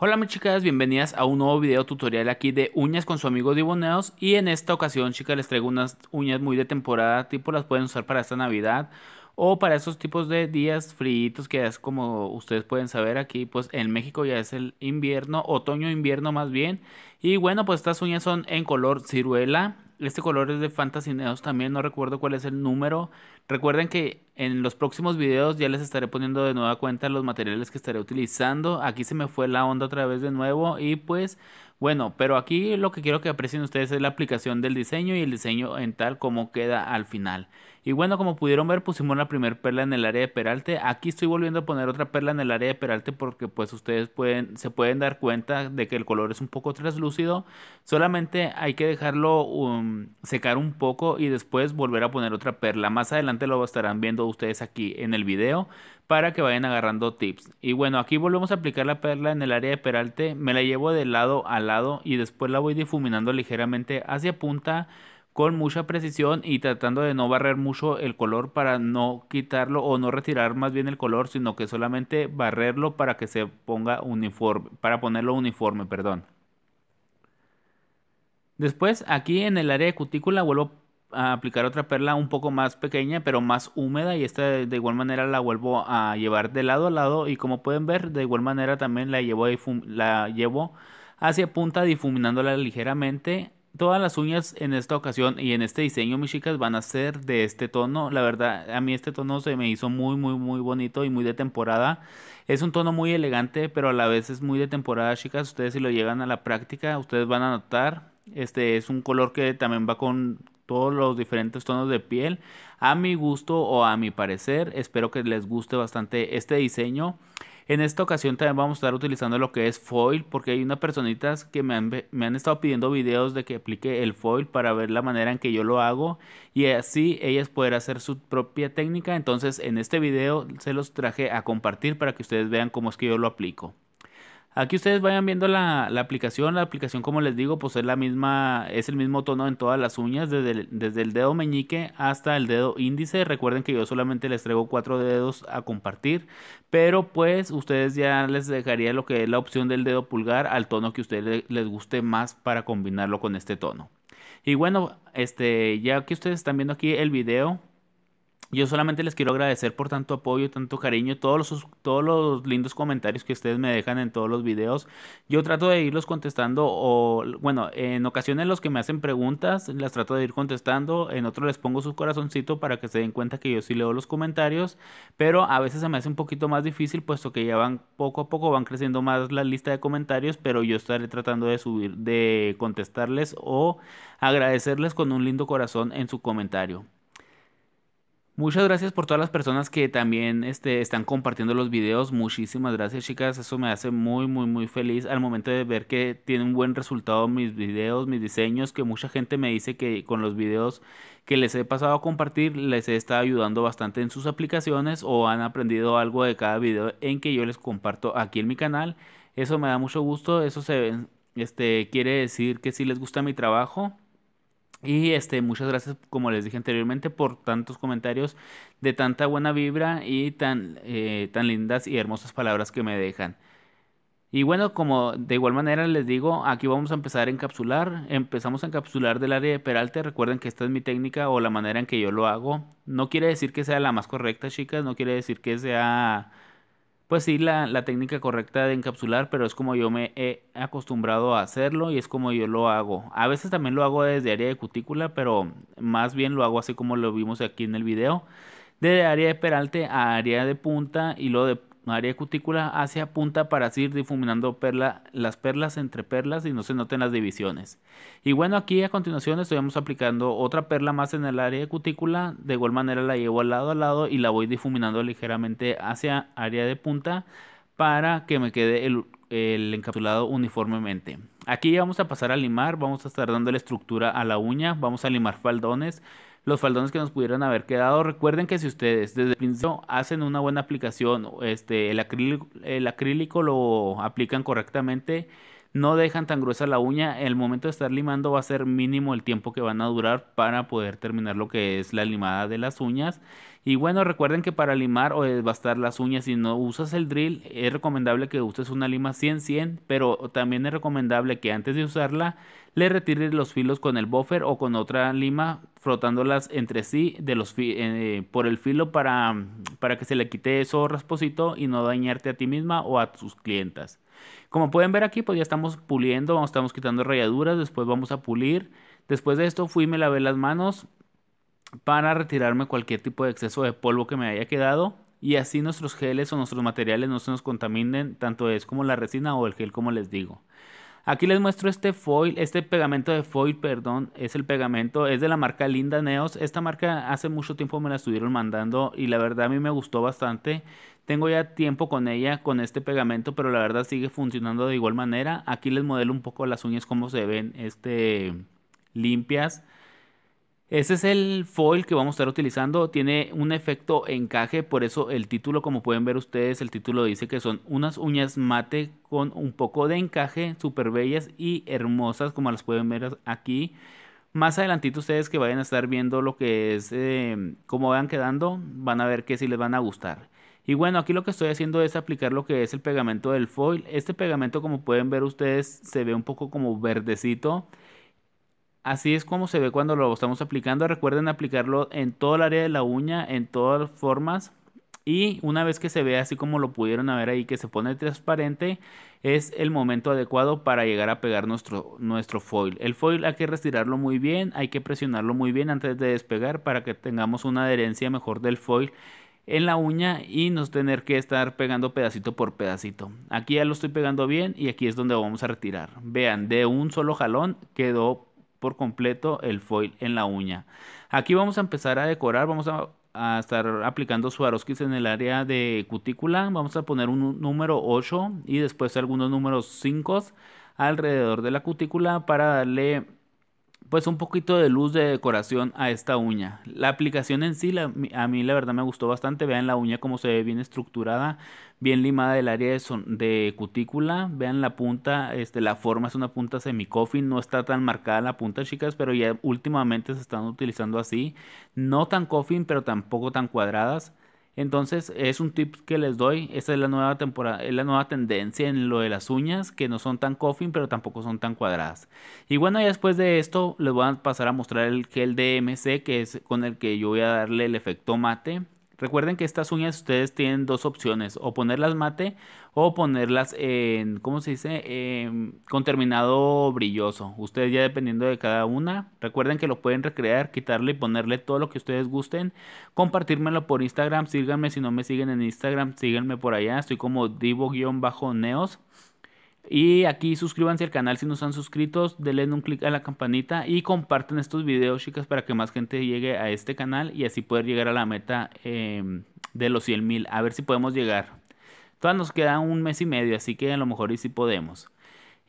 Hola mis chicas, bienvenidas a un nuevo video tutorial aquí de uñas con su amigo Diboneos y en esta ocasión chicas les traigo unas uñas muy de temporada, tipo las pueden usar para esta navidad o para esos tipos de días fríos que es como ustedes pueden saber aquí pues en México ya es el invierno, otoño invierno más bien y bueno, pues estas uñas son en color ciruela. Este color es de Fantasy Neos también, no recuerdo cuál es el número. Recuerden que en los próximos videos ya les estaré poniendo de nueva cuenta los materiales que estaré utilizando. Aquí se me fue la onda otra vez de nuevo y pues bueno, pero aquí lo que quiero que aprecien ustedes es la aplicación del diseño y el diseño en tal como queda al final. Y bueno, como pudieron ver, pusimos la primera perla en el área de peralte. Aquí estoy volviendo a poner otra perla en el área de peralte porque pues ustedes pueden, se pueden dar cuenta de que el color es un poco traslúcido solamente hay que dejarlo um, secar un poco y después volver a poner otra perla. Más adelante lo estarán viendo ustedes aquí en el video para que vayan agarrando tips. Y bueno, aquí volvemos a aplicar la perla en el área de peralte, me la llevo de lado a lado y después la voy difuminando ligeramente hacia punta con mucha precisión y tratando de no barrer mucho el color para no quitarlo o no retirar más bien el color, sino que solamente barrerlo para que se ponga uniforme, para ponerlo uniforme, perdón. Después, aquí en el área de cutícula vuelvo a aplicar otra perla un poco más pequeña, pero más húmeda. Y esta de igual manera la vuelvo a llevar de lado a lado. Y como pueden ver, de igual manera también la llevo, la llevo hacia punta difuminándola ligeramente. Todas las uñas en esta ocasión y en este diseño, mis chicas, van a ser de este tono. La verdad, a mí este tono se me hizo muy, muy, muy bonito y muy de temporada. Es un tono muy elegante, pero a la vez es muy de temporada, chicas. Ustedes si lo llegan a la práctica, ustedes van a notar este es un color que también va con todos los diferentes tonos de piel. A mi gusto o a mi parecer, espero que les guste bastante este diseño. En esta ocasión también vamos a estar utilizando lo que es foil porque hay unas personitas que me han, me han, estado pidiendo videos de que aplique el foil para ver la manera en que yo lo hago y así ellas poder hacer su propia técnica. Entonces en este video se los traje a compartir para que ustedes vean cómo es que yo lo aplico. Aquí ustedes vayan viendo la, aplicación. La aplicación, como les digo, pues es la misma, es el mismo tono en todas las uñas, desde el, dedo meñique hasta el dedo índice. Recuerden que yo solamente les traigo cuatro dedos a compartir, pero pues ustedes ya les dejaría lo que es la opción del dedo pulgar al tono que a ustedes les guste más para combinarlo con este tono. Y bueno, este, ya que ustedes están viendo aquí el video, yo solamente les quiero agradecer por tanto apoyo, tanto cariño, todos los, todos los lindos comentarios que ustedes me dejan en todos los videos. Yo trato de irlos contestando o, bueno, en ocasiones los que me hacen preguntas las trato de ir contestando, en otros les pongo su corazoncito para que se den cuenta que yo sí leo los comentarios, pero a veces se me hace un poquito más difícil puesto que ya van poco a poco, van creciendo más la lista de comentarios, pero yo estaré tratando de subir, de contestarles o agradecerles con un lindo corazón en su comentario. Muchas gracias por todas las personas que también este, están compartiendo los videos. Muchísimas gracias, chicas. Eso me hace muy, muy, muy feliz al momento de ver que tienen un buen resultado mis videos, mis diseños, que mucha gente me dice que con los videos que les he pasado a compartir les he estado ayudando bastante en sus aplicaciones o han aprendido algo de cada video en que yo les comparto aquí en mi canal. Eso me da mucho gusto. Eso se este, quiere decir que si les gusta mi trabajo y este, muchas gracias, como les dije anteriormente, por tantos comentarios de tanta buena vibra y tan, eh, tan lindas y hermosas palabras que me dejan. Y bueno, como de igual manera les digo, aquí vamos a empezar a encapsular. Empezamos a encapsular del área de peralte. Recuerden que esta es mi técnica o la manera en que yo lo hago. No quiere decir que sea la más correcta, chicas. No quiere decir que sea pues sí, la, técnica correcta de encapsular, pero es como yo me he acostumbrado a hacerlo y es como yo lo hago. A veces también lo hago desde área de cutícula, pero más bien lo hago así como lo vimos aquí en el video. De área de peralte a área de punta y luego de área Cutícula hacia punta para seguir difuminando perla, las perlas entre perlas y no se noten las divisiones. Y bueno, aquí a continuación estuvimos aplicando otra perla más en el área de cutícula. De igual manera la llevo al lado a lado y la voy difuminando ligeramente hacia área de punta para que me quede el el encapsulado uniformemente. Aquí vamos a pasar a limar, vamos a estar dando la estructura a la uña, vamos a limar faldones, los faldones que nos pudieran haber quedado. Recuerden que si ustedes desde el principio hacen una buena aplicación, este, el, acrílico, el acrílico lo aplican correctamente, no dejan tan gruesa la uña, el momento de estar limando va a ser mínimo el tiempo que van a durar para poder terminar lo que es la limada de las uñas y bueno, recuerden que para limar o desbastar las uñas, si no usas el drill, es recomendable que uses una lima 100-100, pero también es recomendable que antes de usarla le retires los filos con el buffer o con otra lima, frotándolas entre sí de los eh, por el filo para, para que se le quite eso rasposito y no dañarte a ti misma o a tus clientas. Como pueden ver aquí, pues ya estamos puliendo, estamos quitando rayaduras, después vamos a pulir. Después de esto fui, me lavé las manos, para retirarme cualquier tipo de exceso de polvo que me haya quedado y así nuestros geles o nuestros materiales no se nos contaminen, tanto es como la resina o el gel como les digo. Aquí les muestro este foil, este pegamento de foil, perdón, es el pegamento, es de la marca Linda Neos. Esta marca hace mucho tiempo me la estuvieron mandando y la verdad a mí me gustó bastante. Tengo ya tiempo con ella, con este pegamento, pero la verdad sigue funcionando de igual manera. Aquí les modelo un poco las uñas, como se ven, este, limpias. Este es el foil que vamos a estar utilizando. Tiene un efecto encaje, por eso el título, como pueden ver ustedes, el título dice que son unas uñas mate con un poco de encaje, súper bellas y hermosas, como las pueden ver aquí. Más adelantito ustedes que vayan a estar viendo lo que es, em, cómo van quedando, van a ver que si les van a gustar. Y bueno, aquí lo que estoy haciendo es aplicar lo que es el pegamento del foil. Este pegamento, como pueden ver ustedes, se ve un poco como verdecito. Así es como se ve cuando lo estamos aplicando. Recuerden aplicarlo en todo el área de la uña, en todas formas. Y una vez que se ve así como lo pudieron ver ahí, que se pone transparente, es el momento adecuado para llegar a pegar nuestro, nuestro foil. El foil hay que retirarlo muy bien, hay que presionarlo muy bien antes de despegar para que tengamos una adherencia mejor del foil en la uña y no tener que estar pegando pedacito por pedacito. Aquí ya lo estoy pegando bien y aquí es donde vamos a retirar. Vean, de un solo jalón quedó por completo el foil en la uña. Aquí vamos a empezar a decorar, vamos a, estar aplicando Swarovski en el área de cutícula. Vamos a poner un número 8 y después algunos números 5 alrededor de la cutícula para darle pues un poquito de luz de decoración a esta uña. La aplicación en sí la, a mí la verdad me gustó bastante. Vean la uña como se ve bien estructurada, bien limada del área de, cutícula. Vean la punta, este, la forma es una punta semicoffin, no está tan marcada la punta chicas, pero ya últimamente se están utilizando así. No tan coffin, pero tampoco tan cuadradas. Entonces es un tip que les doy. Esta es la nueva temporada, es la nueva tendencia en lo de las uñas, que no son tan coffin, pero tampoco son tan cuadradas. Y bueno, ya después de esto les voy a pasar a mostrar el gel DMC que es con el que yo voy a darle el efecto mate. Recuerden que estas uñas ustedes tienen dos opciones, o ponerlas mate o ponerlas en, ¿cómo se dice? Em, con terminado brilloso. Ustedes ya dependiendo de cada una. Recuerden que lo pueden recrear, quitarle y ponerle todo lo que ustedes gusten. Compartírmelo por Instagram, síganme si no me siguen en Instagram, síganme por allá. Estoy como divo-neos. Y aquí suscríbanse al canal si no están suscritos, denle un clic a la campanita y compartan estos videos, chicas, para que más gente llegue a este canal y así poder llegar a la meta em, de los 100 mil. A ver si podemos llegar. Todavía nos queda un mes y medio, así que a lo mejor y sí podemos.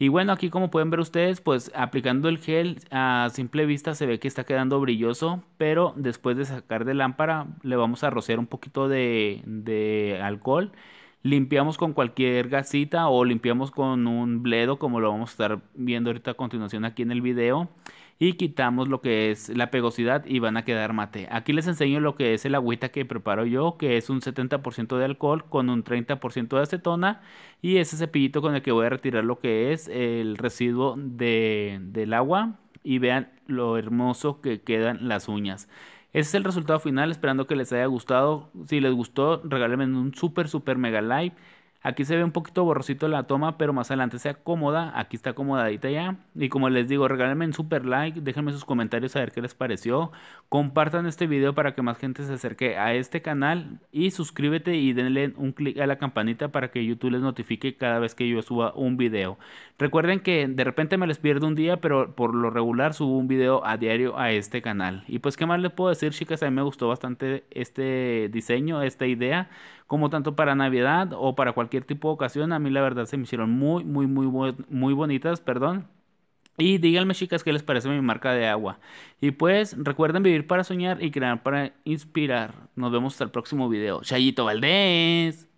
Y bueno, aquí como pueden ver ustedes, pues aplicando el gel a simple vista se ve que está quedando brilloso, pero después de sacar de lámpara le vamos a rociar un poquito de, de alcohol limpiamos con cualquier gasita o limpiamos con un bledo como lo vamos a estar viendo ahorita a continuación aquí en el video y quitamos lo que es la pegosidad y van a quedar mate. Aquí les enseño lo que es el agüita que preparo yo, que es un 70% de alcohol con un 30% de acetona y ese cepillito con el que voy a retirar lo que es el residuo del agua y vean lo hermoso que quedan las uñas. Ese es el resultado final, esperando que les haya gustado. Si les gustó, regálenme un super, super mega like Aquí se ve un poquito borrosito la toma, pero más adelante se acomoda. Aquí está acomodadita ya. Y como les digo, regálenme un super like, déjenme sus comentarios a ver qué les pareció. Compartan este video para que más gente se acerque a este canal. Y suscríbete y denle un clic a la campanita para que YouTube les notifique cada vez que yo suba un video. Recuerden que de repente me les pierdo un día, pero por lo regular subo un video a diario a este canal. Y pues, ¿qué más les puedo decir, chicas? A mí me gustó bastante este diseño, esta idea como tanto para Navidad o para cualquier tipo de ocasión. A mí la verdad se me hicieron muy, muy, muy, muy bonitas, perdón. Y díganme chicas qué les parece mi marca de agua. Y pues recuerden vivir para soñar y crear para inspirar. Nos vemos hasta el próximo video. Chayito Valdés.